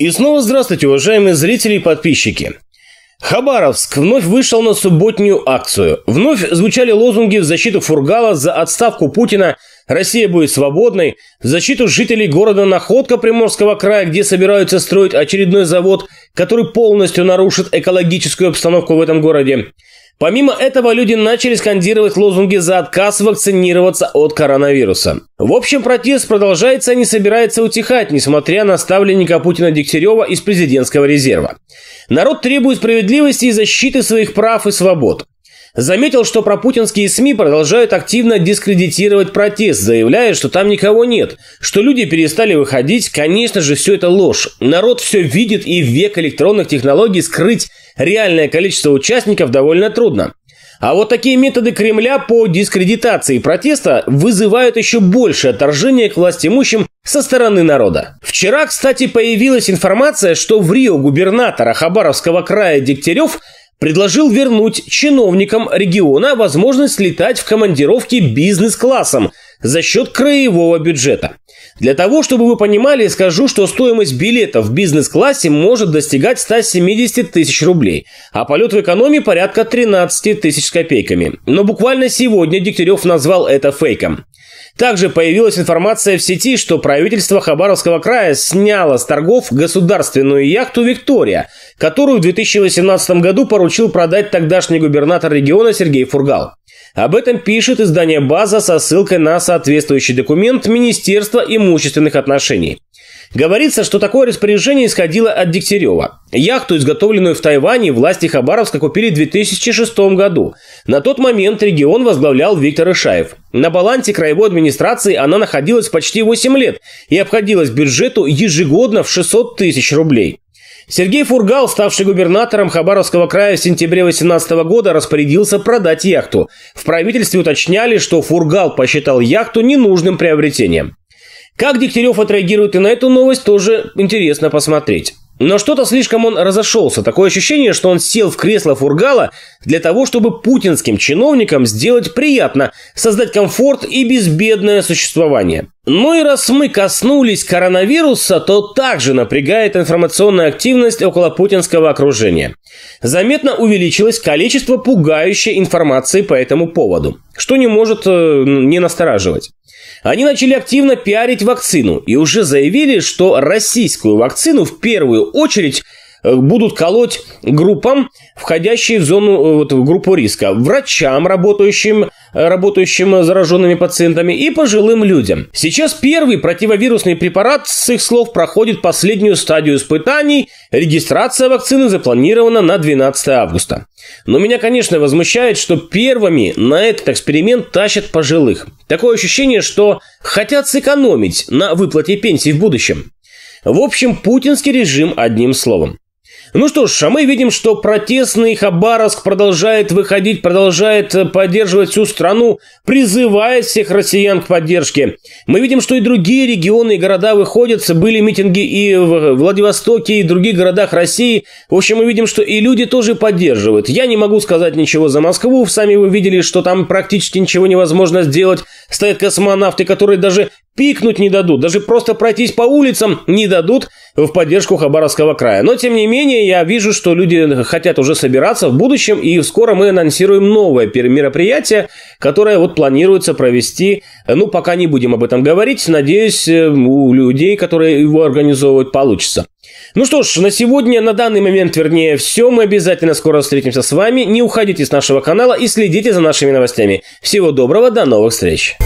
И снова здравствуйте, уважаемые зрители и подписчики. Хабаровск вновь вышел на субботнюю акцию. Вновь звучали лозунги в защиту Фургала за отставку Путина, Россия будет свободной, в защиту жителей города Находка Приморского края, где собираются строить очередной завод, который полностью нарушит экологическую обстановку в этом городе, Помимо этого, люди начали скандировать лозунги за отказ вакцинироваться от коронавируса. В общем, протест продолжается и не собирается утихать, несмотря на ставленника Путина Дегтярева из президентского резерва. Народ требует справедливости и защиты своих прав и свобод. Заметил, что пропутинские СМИ продолжают активно дискредитировать протест, заявляя, что там никого нет, что люди перестали выходить. Конечно же, все это ложь. Народ все видит, и в век электронных технологий скрыть реальное количество участников довольно трудно. А вот такие методы Кремля по дискредитации протеста вызывают еще больше отторжение к властимущим со стороны народа. Вчера, кстати, появилась информация, что в Рио губернатора Хабаровского края Дегтярев – предложил вернуть чиновникам региона возможность летать в командировке бизнес-классом за счет краевого бюджета. Для того, чтобы вы понимали, скажу, что стоимость билета в бизнес-классе может достигать 170 тысяч рублей, а полет в экономии порядка 13 тысяч с копейками. Но буквально сегодня Дегтярев назвал это фейком. Также появилась информация в сети, что правительство Хабаровского края сняло с торгов государственную яхту «Виктория», которую в 2018 году поручил продать тогдашний губернатор региона Сергей Фургал. Об этом пишет издание «База» со ссылкой на соответствующий документ Министерства имущественных отношений. Говорится, что такое распоряжение исходило от Дегтярева. Яхту, изготовленную в Тайване, власти Хабаровска купили в 2006 году. На тот момент регион возглавлял Виктор Ишаев. На балансе краевой администрации она находилась почти 8 лет и обходилась бюджету ежегодно в 600 тысяч рублей. Сергей Фургал, ставший губернатором Хабаровского края в сентябре 2018 года, распорядился продать яхту. В правительстве уточняли, что Фургал посчитал яхту ненужным приобретением. Как Дегтярев отреагирует и на эту новость, тоже интересно посмотреть. Но что-то слишком он разошелся. Такое ощущение, что он сел в кресло Фургала для того, чтобы путинским чиновникам сделать приятно, создать комфорт и безбедное существование. Ну и раз мы коснулись коронавируса, то также напрягает информационная активность около путинского окружения. Заметно увеличилось количество пугающей информации по этому поводу, что не может э, не настораживать. Они начали активно пиарить вакцину и уже заявили, что российскую вакцину в первую очередь э, будут колоть группам, входящие в зону, э, вот, в группу риска, врачам, работающим Э, работающим э, зараженными пациентами, и пожилым людям. Сейчас первый противовирусный препарат, с их слов, проходит последнюю стадию испытаний. Регистрация вакцины запланирована на 12 августа. Но меня, конечно, возмущает, что первыми на этот эксперимент тащат пожилых. Такое ощущение, что хотят сэкономить на выплате пенсий в будущем. В общем, путинский режим одним словом. Ну что ж, а мы видим, что протестный Хабаровск продолжает выходить, продолжает э, поддерживать всю страну, призывает всех россиян к поддержке. Мы видим, что и другие регионы и города выходят, были митинги и в Владивостоке, и в других городах России. В общем, мы видим, что и люди тоже поддерживают. Я не могу сказать ничего за Москву, сами вы видели, что там практически ничего невозможно сделать. Стоят космонавты, которые даже пикнуть не дадут, даже просто пройтись по улицам не дадут в поддержку Хабаровского края. Но, тем не менее, я вижу, что люди хотят уже собираться в будущем, и скоро мы анонсируем новое мероприятие, которое вот планируется провести, ну, пока не будем об этом говорить, надеюсь, э, у людей, которые его организовывают, получится. Ну что ж, на сегодня, на данный момент, вернее, все. Мы обязательно скоро встретимся с вами. Не уходите с нашего канала и следите за нашими новостями. Всего доброго, до новых встреч!